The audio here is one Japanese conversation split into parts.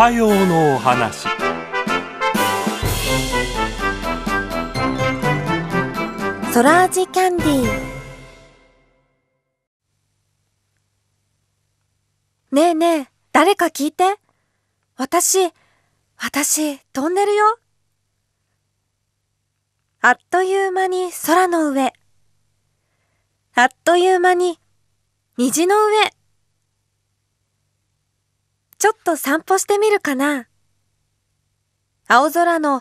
はようのお話ソラージキャンディねえねえ誰か聞いて私私飛んでるよあっという間に空の上あっという間に虹の上ちょっと散歩してみるかな。青空の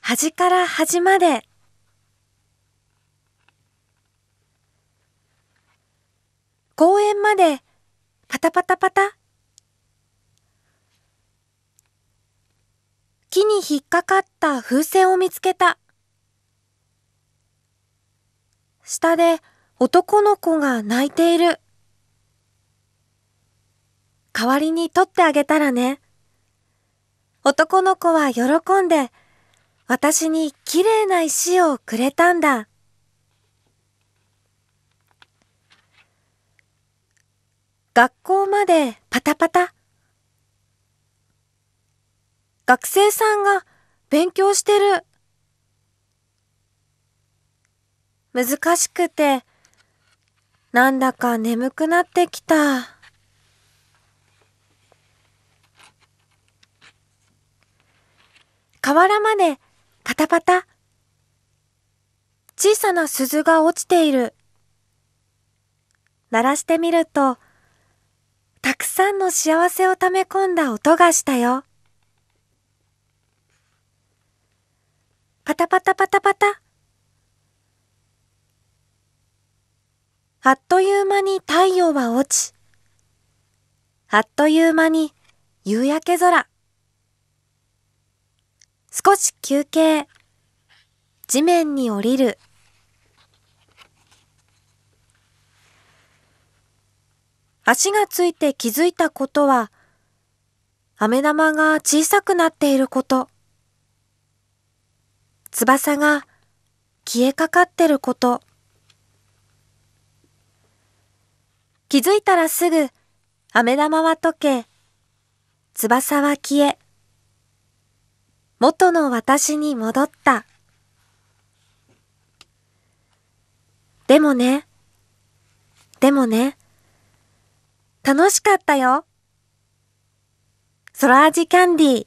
端から端まで。公園までパタパタパタ。木に引っかかった風船を見つけた。下で男の子が泣いている。代わりに取ってあげたらね。男の子は喜んで、私に綺麗な石をくれたんだ。学校までパタパタ。学生さんが勉強してる。難しくて、なんだか眠くなってきた。河原まで、パタパタ。小さな鈴が落ちている。鳴らしてみると、たくさんの幸せをため込んだ音がしたよ。パタパタパタパタ。あっという間に太陽は落ち、あっという間に夕焼け空。少し休憩。地面に降りる。足がついて気づいたことは、飴玉が小さくなっていること。翼が消えかかってること。気づいたらすぐ、飴玉は溶け、翼は消え、元の私に戻った。でもね、でもね、楽しかったよ。ソラージキャンディー。